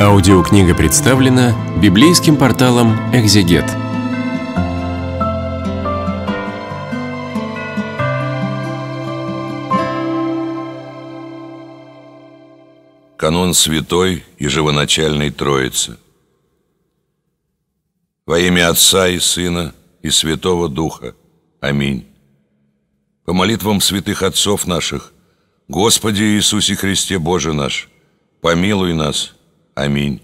Аудиокнига представлена библейским порталом «Экзегет». Канон Святой и Живоначальной Троицы. Во имя Отца и Сына и Святого Духа. Аминь. По молитвам святых отцов наших, Господи Иисусе Христе Боже наш – помилуй нас. Аминь.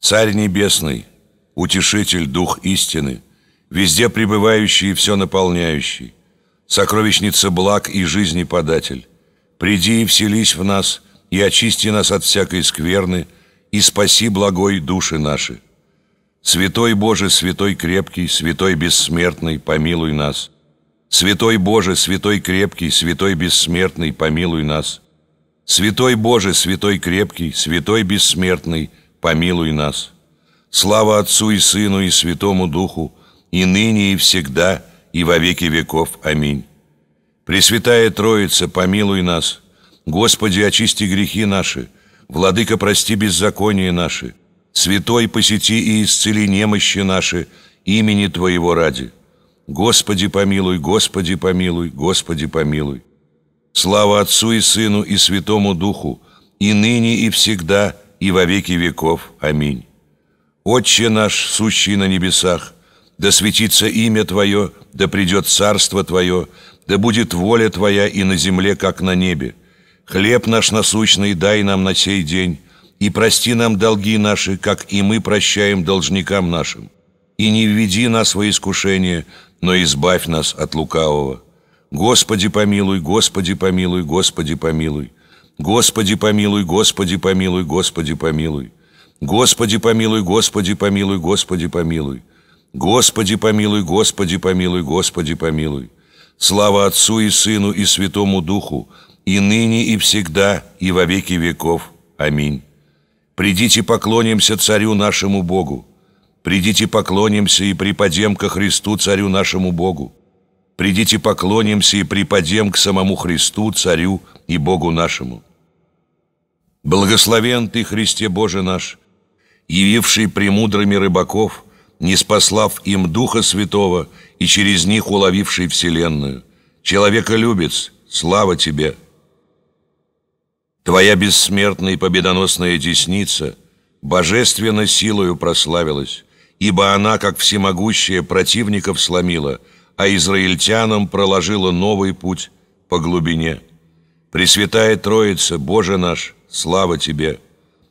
Царь Небесный, Утешитель, Дух истины, везде пребывающий и все наполняющий, сокровищница благ и жизни податель, приди и вселись в нас, и очисти нас от всякой скверны, и спаси благой души наши. Святой Боже, Святой крепкий, Святой бессмертный, помилуй нас. Святой Боже, Святой крепкий, Святой бессмертный, помилуй нас. Святой Боже, Святой Крепкий, Святой Бессмертный, помилуй нас. Слава Отцу и Сыну и Святому Духу, и ныне и всегда, и во веки веков. Аминь. Пресвятая Троица, помилуй нас. Господи, очисти грехи наши. Владыка, прости беззаконие наши. Святой, посети и исцели немощи наши имени Твоего ради. Господи, помилуй, Господи, помилуй, Господи, помилуй. Слава Отцу и Сыну и Святому Духу, и ныне, и всегда, и во веки веков. Аминь. Отче наш, сущий на небесах, да светится имя Твое, да придет царство Твое, да будет воля Твоя и на земле, как на небе. Хлеб наш насущный дай нам на сей день, и прости нам долги наши, как и мы прощаем должникам нашим. И не введи нас во искушение, но избавь нас от лукавого. Господи помилуй, Господи помилуй, Господи помилуй. Господи помилуй, Господи помилуй, Господи помилуй. Господи помилуй, Господи помилуй, Господи помилуй. Господи помилуй, Господи помилуй, Господи помилуй. Слава Отцу и Сыну и Святому Духу, и ныне и всегда, и во веки веков. Аминь. Придите поклонимся Царю нашему Богу. Придите поклонимся и припадем ко Христу Царю нашему Богу. Придите поклонимся и припадем к самому Христу, Царю и Богу нашему. Благословен Ты, Христе Боже наш, явивший премудрыми рыбаков, не спаслав им Духа Святого и через них уловивший вселенную. Человеколюбец, слава Тебе! Твоя бессмертная и победоносная десница божественно силою прославилась, ибо она, как всемогущая, противников сломила — а израильтянам проложила новый путь по глубине. Пресвятая Троица, Боже наш, слава Тебе!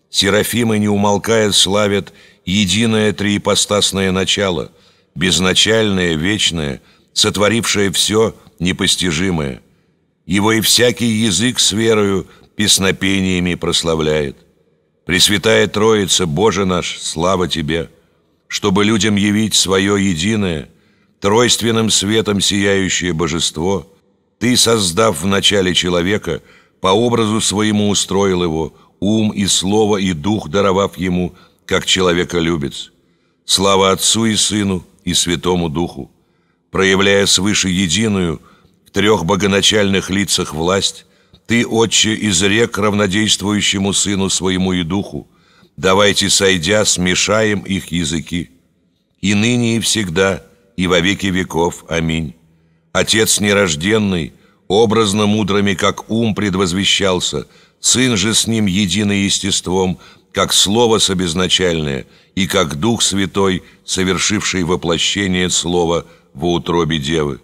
Серафимы, не умолкая, славят единое триипостасное начало, безначальное, вечное, сотворившее все непостижимое. Его и всякий язык с верою песнопениями прославляет. Пресвятая Троица, Боже наш, слава Тебе! Чтобы людям явить свое единое – тройственным светом сияющее божество, ты, создав в начале человека, по образу своему устроил его, ум и слово и дух даровав ему, как человека любец. Слава Отцу и Сыну и Святому Духу, проявляя свыше единую в трех богоначальных лицах власть, ты, Отче, изрек равнодействующему Сыну своему и Духу, давайте, сойдя, смешаем их языки. И ныне и всегда – и во веки веков. Аминь. Отец нерожденный, образно мудрыми, как ум предвозвещался, Сын же с ним едино естеством, как Слово собезначальное и как Дух Святой, совершивший воплощение Слова во утробе Девы.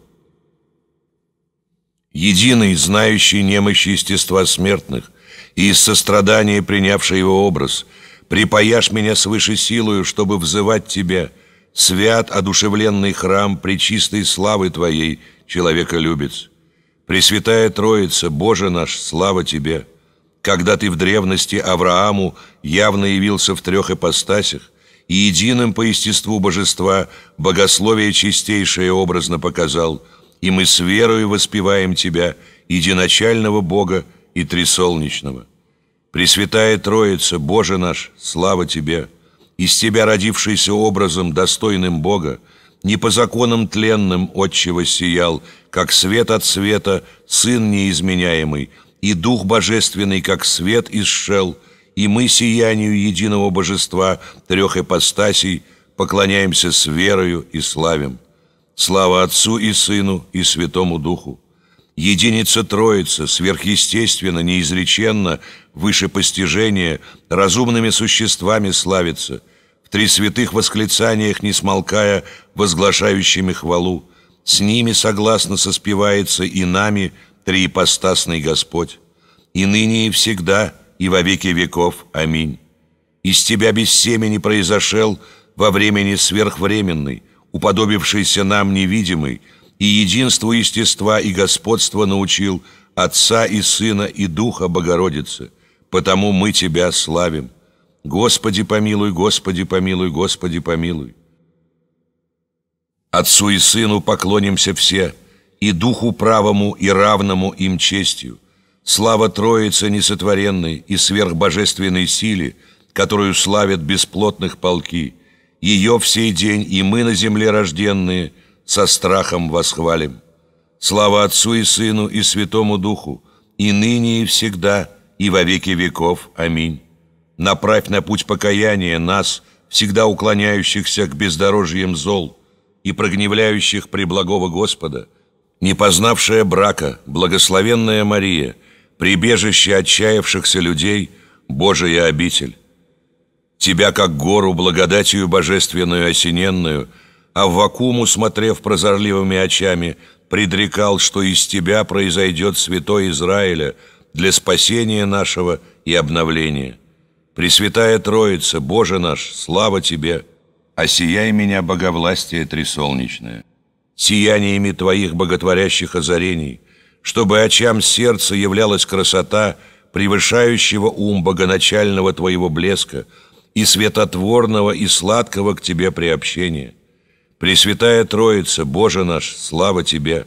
Единый, знающий немощи естества смертных, и из сострадания принявший его образ, припаяшь меня свыше силою, чтобы взывать тебя, Свят одушевленный храм при чистой славы Твоей, человеколюбец. Пресвятая Троица, Боже наш, слава Тебе! Когда Ты в древности Аврааму явно явился в трех ипостасях, и единым по естеству божества богословие чистейшее образно показал, и мы с верою воспеваем Тебя, единочального Бога и Тресолнечного. Пресвятая Троица, Боже наш, слава Тебе! из себя родившийся образом, достойным Бога, не по законам тленным отчего сиял, как свет от света, Сын неизменяемый, и Дух Божественный, как свет изшел, и мы сиянию единого Божества трех ипостасей поклоняемся с верою и славим. Слава Отцу и Сыну и Святому Духу! Единица Троица, сверхъестественно, неизреченно, выше постижения, разумными существами славится, в три святых восклицаниях не смолкая, возглашающими хвалу. С ними согласно соспевается и нами триипостасный Господь. И ныне и всегда, и во веки веков. Аминь. Из тебя без семени произошел во времени сверхвременный, уподобившийся нам невидимый, и единству естества и господства научил Отца и Сына и Духа Богородицы, потому мы Тебя славим. Господи помилуй, Господи помилуй, Господи помилуй. Отцу и Сыну поклонимся все, и Духу правому и равному им честью. Слава Троице несотворенной и сверхбожественной силе, которую славят бесплотных полки. Ее в сей день и мы на земле рожденные – со страхом восхвалим. Слава Отцу и Сыну и Святому Духу, и ныне и всегда, и во веки веков. Аминь. Направь на путь покаяния нас, всегда уклоняющихся к бездорожьям зол и прогневляющих преблагого Господа, не познавшая брака, благословенная Мария, прибежище отчаявшихся людей, Божия обитель. Тебя, как гору, благодатью божественную осененную – а в Вакуму, смотрев прозорливыми очами, предрекал, что из тебя произойдет святой Израиля для спасения нашего и обновления. Пресвятая Троица, Боже наш, слава Тебе! Осияй а меня, боговластие трисолнечное, сияниями Твоих боготворящих озарений, чтобы очам сердца являлась красота, превышающего ум богоначального Твоего блеска и светотворного и сладкого к Тебе приобщения. Пресвятая Троица, Боже наш, слава Тебе!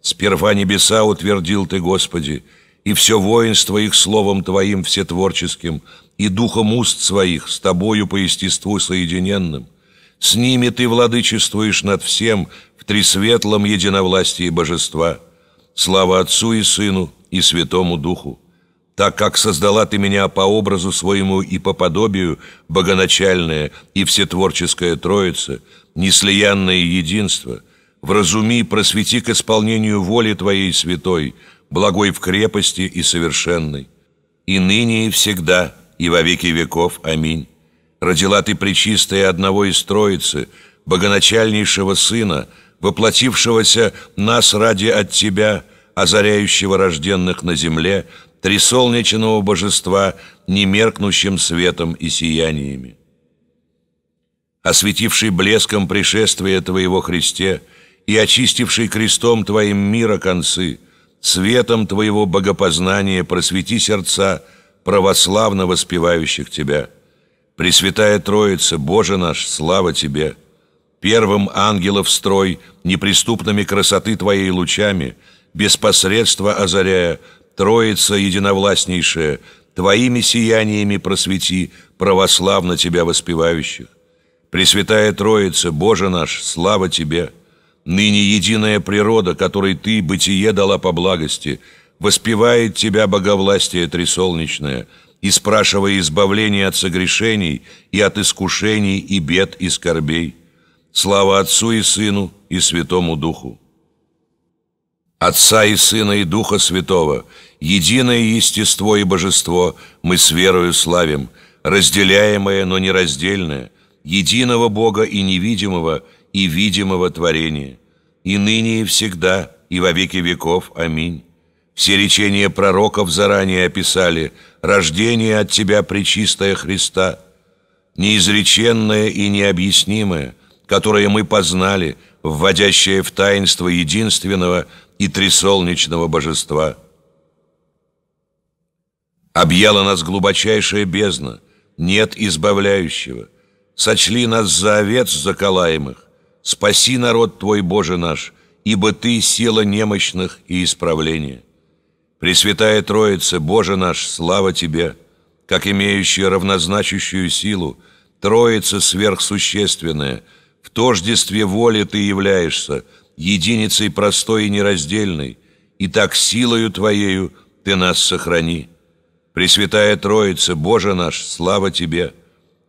Сперва небеса утвердил Ты, Господи, и все воинство их словом Твоим всетворческим, и духом уст своих с Тобою по естеству соединенным. С ними Ты владычествуешь над всем в трисветлом единовластии Божества. Слава Отцу и Сыну и Святому Духу! так как создала ты меня по образу своему и по подобию, богоначальная и всетворческая Троица, неслиянное единство, вразуми, просвети к исполнению воли Твоей святой, благой в крепости и совершенной. И ныне и всегда, и во веки веков. Аминь. Родила Ты пречистая одного из Троицы, богоначальнейшего Сына, воплотившегося нас ради от Тебя, озаряющего рожденных на земле, трисолнечного божества немеркнущим светом и сияниями осветивший блеском пришествия Твоего Христе и очистивший крестом Твоим мира концы, светом Твоего богопознания просвети сердца православно воспевающих Тебя. Пресвятая Троица, Боже наш, слава Тебе! Первым ангелов строй, неприступными красоты Твоей лучами, без посредства озаряя, Троица единовластнейшая, Твоими сияниями просвети православно Тебя воспевающих. Пресвятая Троица, Боже наш, слава Тебе! Ныне единая природа, которой Ты бытие дала по благости, воспевает Тебя боговластие трисолнечное, и спрашивая избавления от согрешений и от искушений и бед и скорбей. Слава Отцу и Сыну и Святому Духу! Отца и Сына и Духа Святого, единое естество и божество мы с верою славим, разделяемое, но нераздельное – единого Бога и невидимого, и видимого творения, и ныне и всегда, и во веки веков. Аминь. Все речения пророков заранее описали рождение от Тебя, Пречистая Христа, неизреченное и необъяснимое, которое мы познали, вводящее в таинство единственного и трисолнечного божества. Объяла нас глубочайшая бездна, нет избавляющего – сочли нас за овец заколаемых. Спаси народ Твой, Боже наш, ибо Ты — сила немощных и исправления. Пресвятая Троица, Боже наш, слава Тебе, как имеющая равнозначащую силу, Троица сверхсущественная, в тождестве воли Ты являешься, единицей простой и нераздельной, и так силою Твоею Ты нас сохрани. Пресвятая Троица, Боже наш, слава Тебе, —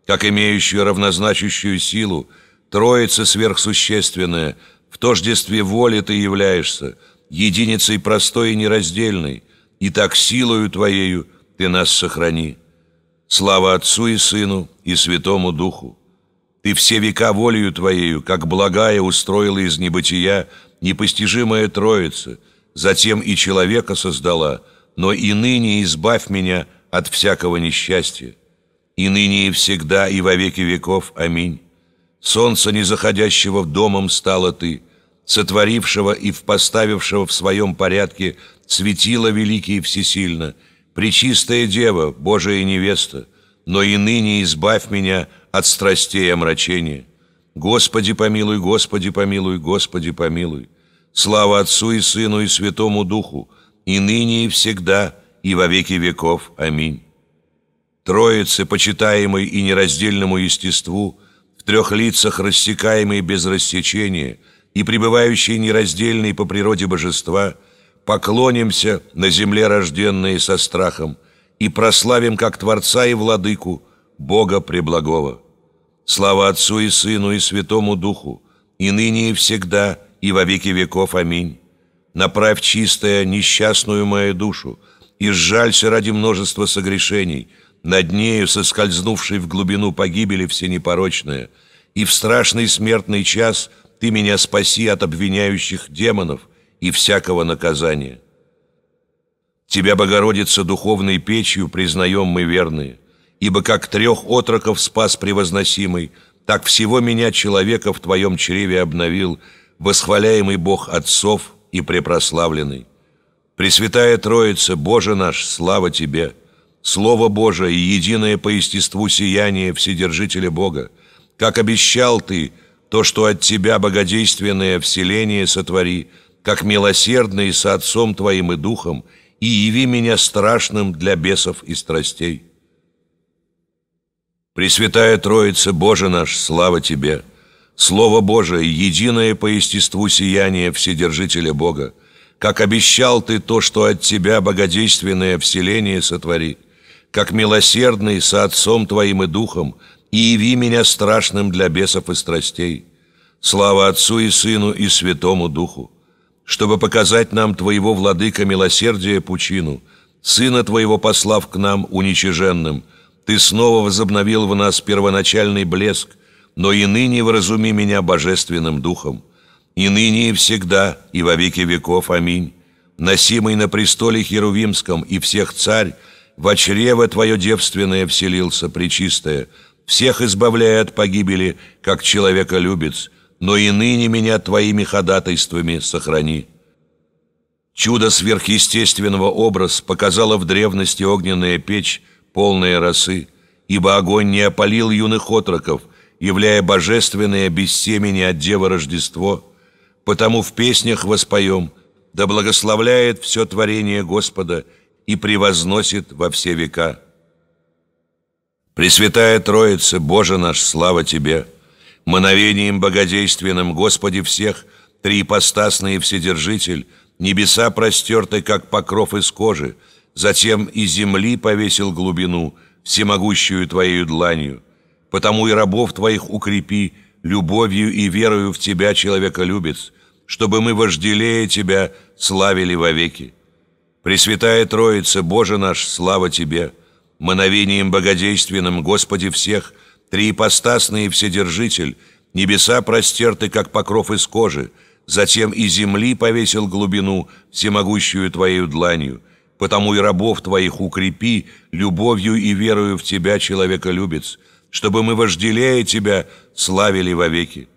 как имеющую равнозначащую силу, Троица сверхсущественная, в тождестве воли ты являешься, единицей простой и нераздельной, и так силою Твоею Ты нас сохрани. Слава Отцу и Сыну и Святому Духу! Ты все века волею Твоею, как благая, устроила из небытия непостижимая Троица, затем и человека создала, но и ныне избавь меня от всякого несчастья и ныне и всегда, и во веки веков. Аминь. Солнце не заходящего в домом стало ты, сотворившего и впоставившего в своем порядке светило великий и всесильно, пречистая дева, Божия невеста, но и ныне избавь меня от страстей и омрачения. Господи помилуй, Господи помилуй, Господи помилуй. Слава Отцу и Сыну и Святому Духу, и ныне и всегда, и во веки веков. Аминь. Троице, почитаемой и нераздельному естеству, в трех лицах рассекаемой без рассечения и пребывающей нераздельной по природе божества, поклонимся на земле рожденные со страхом и прославим как Творца и Владыку, Бога Преблагого. Слава Отцу и Сыну и Святому Духу, и ныне и всегда, и во веки веков. Аминь. Направь чистая, несчастную мою душу, и сжалься ради множества согрешений – над нею соскользнувшей в глубину погибели все всенепорочная, и в страшный смертный час ты меня спаси от обвиняющих демонов и всякого наказания. Тебя, Богородица, духовной печью признаем мы верные, ибо как трех отроков спас превозносимый, так всего меня, человека, в твоем чреве обновил, восхваляемый Бог Отцов и Препрославленный. Пресвятая Троица, Боже наш, слава Тебе!» Слово Божие и единое по естеству сияние Вседержителя Бога, как обещал Ты, то, что от Тебя богодейственное вселение сотвори, как милосердный со Отцом Твоим и Духом, и яви меня страшным для бесов и страстей. Пресвятая Троица, Боже наш, слава Тебе! Слово Божие, единое по естеству сияние Вседержителя Бога, как обещал Ты то, что от Тебя богодейственное вселение сотвори, как милосердный со Отцом Твоим и Духом, и яви меня страшным для бесов и страстей. Слава Отцу и Сыну и Святому Духу, чтобы показать нам Твоего, Владыка, милосердие пучину, Сына Твоего послав к нам уничиженным, Ты снова возобновил в нас первоначальный блеск, но и ныне вразуми меня Божественным Духом, и ныне и всегда, и во веки веков. Аминь. Носимый на престоле Херувимском и всех царь, во чрево твое девственное вселился, причистое, всех избавляя от погибели, как человека любец, но и ныне меня твоими ходатайствами сохрани». Чудо сверхъестественного образ показала в древности огненная печь, полная росы, ибо огонь не опалил юных отроков, являя божественное без семени от Дева Рождество, потому в песнях воспоем, да благословляет все творение Господа — и превозносит во все века. Пресвятая Троица, Боже наш, слава Тебе! Мановением богодейственным, Господи всех, триипостасный Вседержитель, небеса простерты, как покров из кожи, затем и земли повесил глубину, всемогущую Твоею дланью. Потому и рабов Твоих укрепи, любовью и верою в Тебя, человеколюбец, чтобы мы, вожделея Тебя, славили вовеки. Пресвятая Троица, Боже наш, слава Тебе! Мановением богодейственным, Господи всех, Триипостасный и Вседержитель, Небеса простерты, как покров из кожи, Затем и земли повесил глубину, Всемогущую Твоею дланью. Потому и рабов Твоих укрепи, Любовью и верою в Тебя, человеколюбец, Чтобы мы, вожделея Тебя, славили вовеки.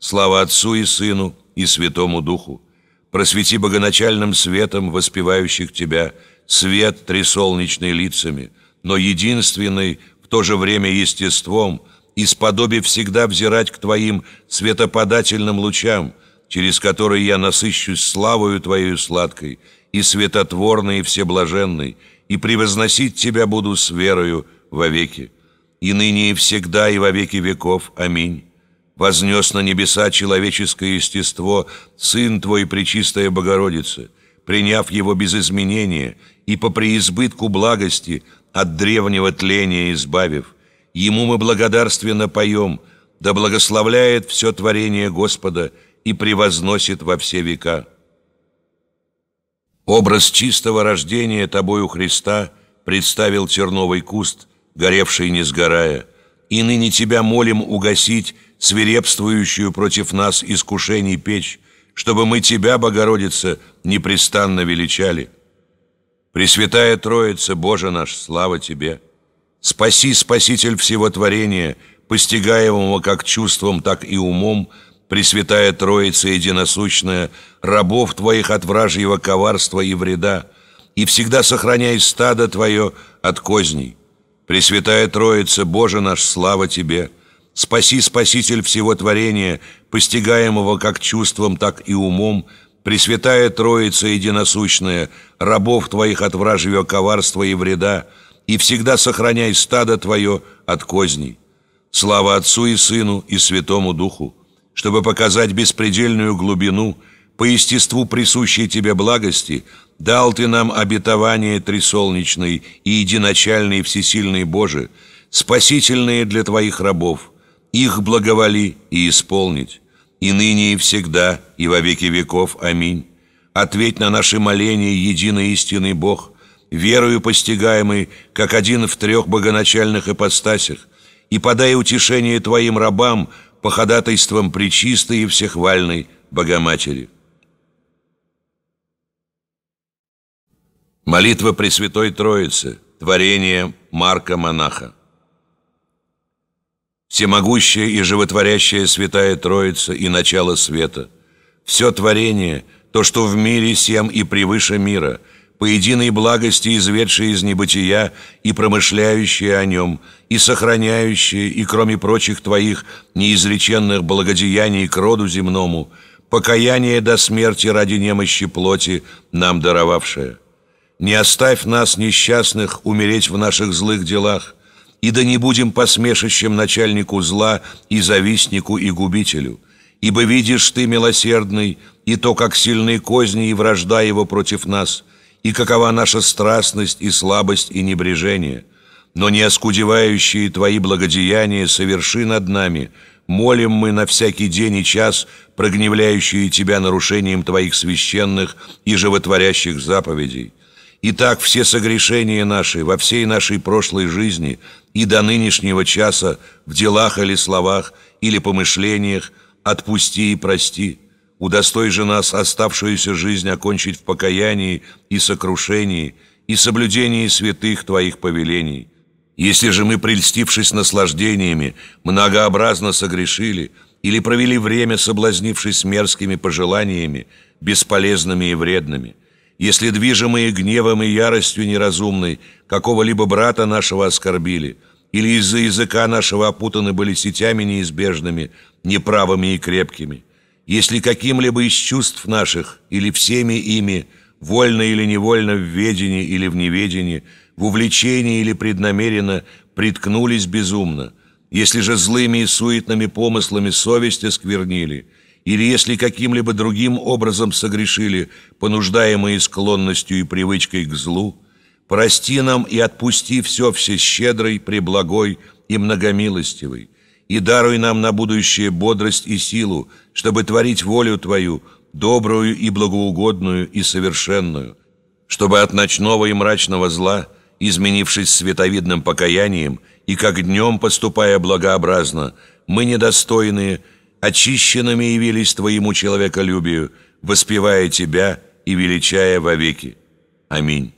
Слава Отцу и Сыну и Святому Духу! просвети богоначальным светом воспевающих тебя, свет тресолнечный лицами, но единственный в то же время естеством, исподобив всегда взирать к твоим светоподательным лучам, через которые я насыщусь славою Твоей сладкой, и светотворной, и всеблаженной, и превозносить тебя буду с верою вовеки, и ныне и всегда, и вовеки веков. Аминь вознес на небеса человеческое естество Сын Твой, Пречистая Богородица, приняв его без изменения и по преизбытку благости от древнего тления избавив. Ему мы благодарственно поем, да благословляет все творение Господа и превозносит во все века. Образ чистого рождения тобою Христа представил терновый куст, горевший не сгорая, и ныне тебя молим угасить свирепствующую против нас искушений печь, чтобы мы Тебя, Богородица, непрестанно величали. Пресвятая Троица, Боже наш, слава Тебе! Спаси, Спаситель всего творения, постигаемого как чувством, так и умом, Пресвятая Троица Единосущная, рабов Твоих от вражьего коварства и вреда, и всегда сохраняй стадо Твое от козней. Пресвятая Троица, Боже наш, слава Тебе! Спаси, Спаситель всего творения, постигаемого как чувством, так и умом, Пресвятая Троица Единосущная, рабов Твоих от вражьего коварства и вреда, и всегда сохраняй стадо Твое от козней. Слава Отцу и Сыну и Святому Духу, чтобы показать беспредельную глубину по естеству присущей Тебе благости, дал Ты нам обетование трисолнечной и единочальной всесильной Божие, спасительные для Твоих рабов – их благоволи и исполнить, и ныне и всегда, и во веки веков. Аминь. Ответь на наши моления, единый истинный Бог, верою постигаемый, как один в трех богоначальных ипостасях, и подай утешение Твоим рабам по ходатайствам Пречистой и Всехвальной Богоматери. Молитва Пресвятой Троицы, творение Марка Монаха. Всемогущая и животворящая Святая Троица и начало света, все творение, то, что в мире всем и превыше мира, по единой благости изведшее из небытия и промышляющее о нем, и сохраняющее, и кроме прочих твоих неизреченных благодеяний к роду земному, покаяние до смерти ради немощи плоти нам даровавшее. Не оставь нас, несчастных, умереть в наших злых делах, и да не будем посмешищем начальнику зла и завистнику и губителю, ибо видишь ты, милосердный, и то, как сильны козни и вражда его против нас, и какова наша страстность и слабость и небрежение. Но не оскудевающие твои благодеяния соверши над нами, молим мы на всякий день и час, прогневляющие тебя нарушением твоих священных и животворящих заповедей Итак, все согрешения наши во всей нашей прошлой жизни и до нынешнего часа в делах или словах или помышлениях отпусти и прости. Удостой же нас оставшуюся жизнь окончить в покаянии и сокрушении и соблюдении святых Твоих повелений. Если же мы, прельстившись наслаждениями, многообразно согрешили или провели время, соблазнившись мерзкими пожеланиями, бесполезными и вредными – если движимые гневом и яростью неразумной какого-либо брата нашего оскорбили, или из-за языка нашего опутаны были сетями неизбежными, неправыми и крепкими, если каким-либо из чувств наших или всеми ими, вольно или невольно в ведении или в неведении, в увлечении или преднамеренно приткнулись безумно, если же злыми и суетными помыслами совести сквернили – или если каким-либо другим образом согрешили, понуждаемые склонностью и привычкой к злу, прости нам и отпусти все всещедрый, преблагой и многомилостивый, и даруй нам на будущее бодрость и силу, чтобы творить волю Твою, добрую и благоугодную и совершенную, чтобы от ночного и мрачного зла, изменившись световидным покаянием и как днем поступая благообразно, мы недостойные – очищенными явились твоему человеколюбию, воспевая тебя и величая вовеки. Аминь.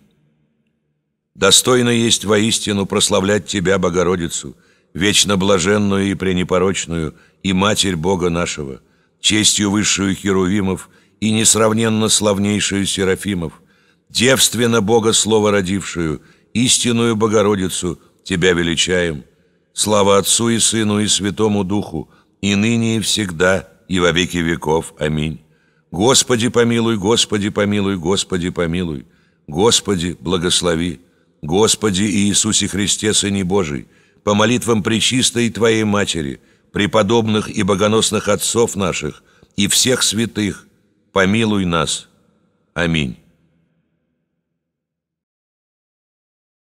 Достойно есть воистину прославлять Тебя, Богородицу, вечно блаженную и пренепорочную, и Матерь Бога нашего, честью высшую Херувимов и несравненно славнейшую Серафимов, девственно Бога Слово родившую, истинную Богородицу Тебя величаем. Слава Отцу и Сыну и Святому Духу, и ныне и всегда, и во веки веков. Аминь. Господи, помилуй, Господи, помилуй, Господи, помилуй. Господи, благослови. Господи Иисусе Христе, Сыне Божий, по молитвам Пречистой Твоей Матери, преподобных и богоносных отцов наших и всех святых, помилуй нас. Аминь.